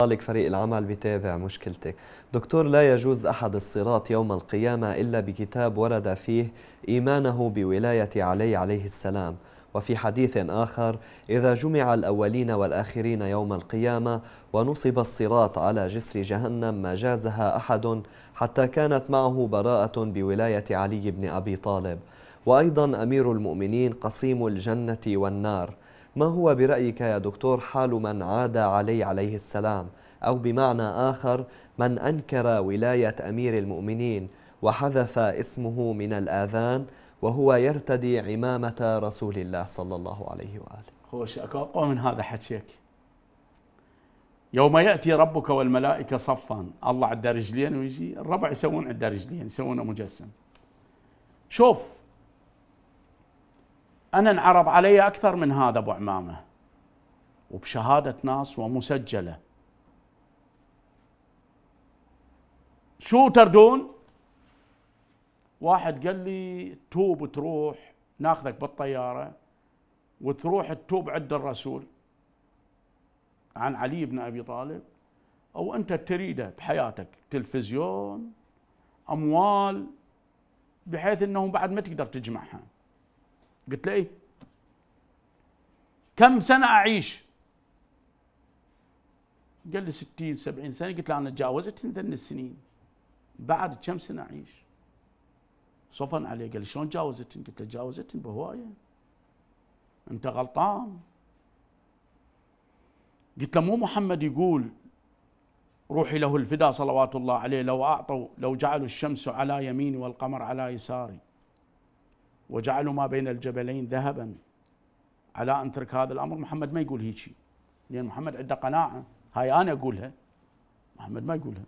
طالق فريق العمل بتابع مشكلتك دكتور لا يجوز أحد الصراط يوم القيامة إلا بكتاب ورد فيه إيمانه بولاية علي عليه السلام وفي حديث آخر إذا جمع الأولين والآخرين يوم القيامة ونصب الصراط على جسر جهنم ما جازها أحد حتى كانت معه براءة بولاية علي بن أبي طالب وأيضا أمير المؤمنين قصيم الجنة والنار ما هو برأيك يا دكتور حال من عاد علي عليه السلام أو بمعنى آخر من أنكر ولاية أمير المؤمنين وحذف اسمه من الآذان وهو يرتدي عمامة رسول الله صلى الله عليه وآله خوش أقوى من هذا حكيك يوم يأتي ربك والملائكة صفا الله على رجلين ويجي الربع يسوون على رجلين يسوونه مجسم شوف أنا انعرض علي أكثر من هذا أبو عمامة وبشهادة ناس ومسجلة شو تردون واحد قال لي توب تروح ناخذك بالطيارة وتروح تتوب عند الرسول عن علي بن أبي طالب أو أنت تريده بحياتك تلفزيون أموال بحيث أنهم بعد ما تقدر تجمعها قلت له ايه كم سنه اعيش قال لي 60 70 سنه قلت له انا تجاوزت ذن السنين بعد كم سنه اعيش صفن عليه قال لي شلون جاوزتن قلت له جاوزتن بهوايه انت غلطان قلت له مو محمد يقول روحي له الفدا صلوات الله عليه لو اعطوا لو جعلوا الشمس على يميني والقمر على يساري وجعلوا ما بين الجبلين ذهبا على ان ترك هذا الامر محمد ما يقول هيجي لان محمد عنده قناعه هاي انا اقولها محمد ما يقولها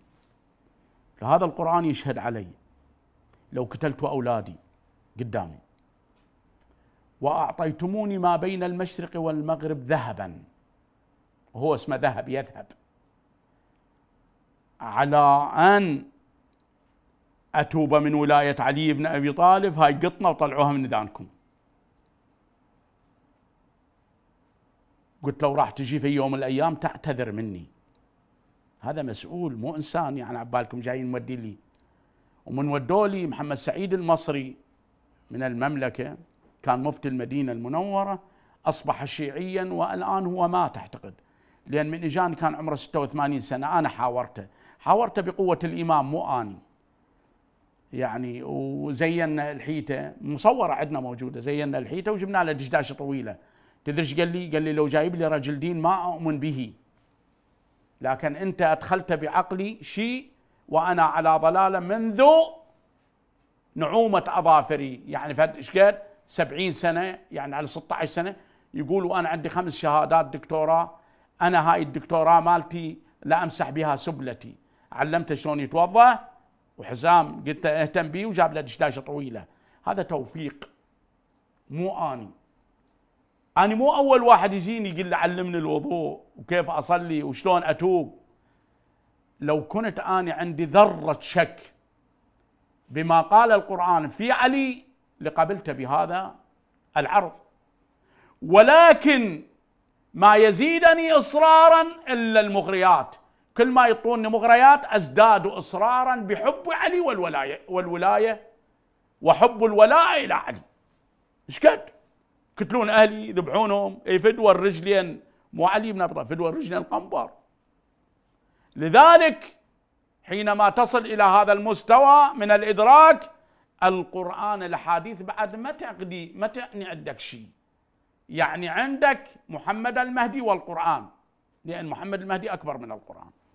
فهذا القران يشهد علي لو قتلت اولادي قدامي واعطيتموني ما بين المشرق والمغرب ذهبا وهو اسمه ذهب يذهب على ان أتوبة من ولاية علي بن أبي طالب هاي قطنا وطلعوها من ندانكم قلت لو راح تجي في يوم من الأيام تعتذر مني هذا مسؤول مو إنسان يعني عبالكم جايين مودي لي ومن ودوا لي محمد سعيد المصري من المملكة كان مفتي المدينة المنورة أصبح شيعيا والآن هو مات أعتقد لأن من إجاني كان عمره 86 سنة أنا حاورته حاورته بقوة الإمام مو أني يعني وزينا الحيته مصوره عندنا موجوده زينا الحيته وجبنا له دشداشه طويله تدري ايش قال لي؟ قال لي لو جايب لي رجل دين ما اؤمن به لكن انت ادخلت بعقلي شيء وانا على ضلاله منذ نعومه اظافري يعني فهد ايش قد؟ 70 سنه يعني على 16 سنه يقول وانا عندي خمس شهادات دكتوراه انا هاي الدكتوراه مالتي لا امسح بها سبلتي علمته شلون يتوضا وحزام قلت له اهتم بيه وجاب له دشداشه طويله هذا توفيق مو اني انا مو اول واحد يجيني يقول لي علمني الوضوء وكيف اصلي وشلون اتوب لو كنت اني عندي ذره شك بما قال القران في علي لقبلت بهذا العرض ولكن ما يزيدني اصرارا الا المغريات كل ما يطوني مغريات ازداد اصرارا بحب علي والولايه والولايه وحب الولاء الى علي ايش قد؟ يقتلون اهلي يذبحونهم فدوى الرجلين مو علي بن ابي فدوى الرجلين القنبر لذلك حينما تصل الى هذا المستوى من الادراك القران الاحاديث بعد ما تقدي ما تعني عندك شيء يعني عندك محمد المهدي والقران لان محمد المهدي اكبر من القران